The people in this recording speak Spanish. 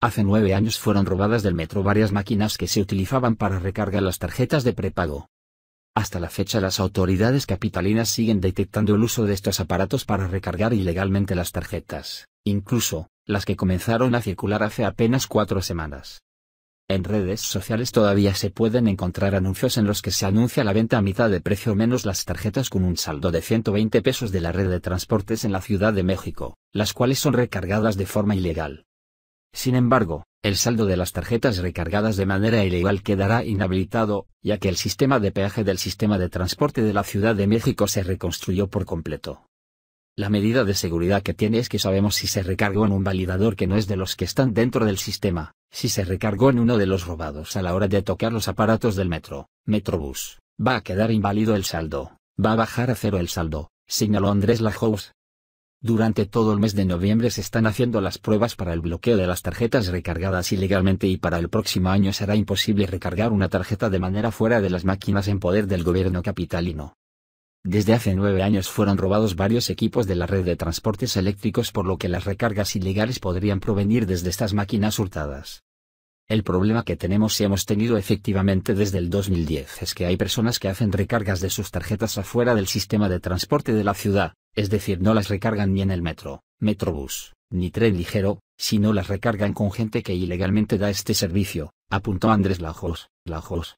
Hace nueve años fueron robadas del metro varias máquinas que se utilizaban para recargar las tarjetas de prepago. Hasta la fecha las autoridades capitalinas siguen detectando el uso de estos aparatos para recargar ilegalmente las tarjetas, incluso, las que comenzaron a circular hace apenas cuatro semanas. En redes sociales todavía se pueden encontrar anuncios en los que se anuncia la venta a mitad de precio menos las tarjetas con un saldo de 120 pesos de la red de transportes en la Ciudad de México, las cuales son recargadas de forma ilegal. Sin embargo, el saldo de las tarjetas recargadas de manera ilegal quedará inhabilitado, ya que el sistema de peaje del sistema de transporte de la Ciudad de México se reconstruyó por completo. La medida de seguridad que tiene es que sabemos si se recargó en un validador que no es de los que están dentro del sistema, si se recargó en uno de los robados a la hora de tocar los aparatos del metro, Metrobús, va a quedar inválido el saldo, va a bajar a cero el saldo, señaló Andrés Lajos, durante todo el mes de noviembre se están haciendo las pruebas para el bloqueo de las tarjetas recargadas ilegalmente y para el próximo año será imposible recargar una tarjeta de manera fuera de las máquinas en poder del gobierno capitalino. Desde hace nueve años fueron robados varios equipos de la red de transportes eléctricos por lo que las recargas ilegales podrían provenir desde estas máquinas hurtadas. El problema que tenemos y hemos tenido efectivamente desde el 2010 es que hay personas que hacen recargas de sus tarjetas afuera del sistema de transporte de la ciudad, es decir, no las recargan ni en el metro, metrobús, ni tren ligero, sino las recargan con gente que ilegalmente da este servicio, apuntó Andrés Lajos, Lajos,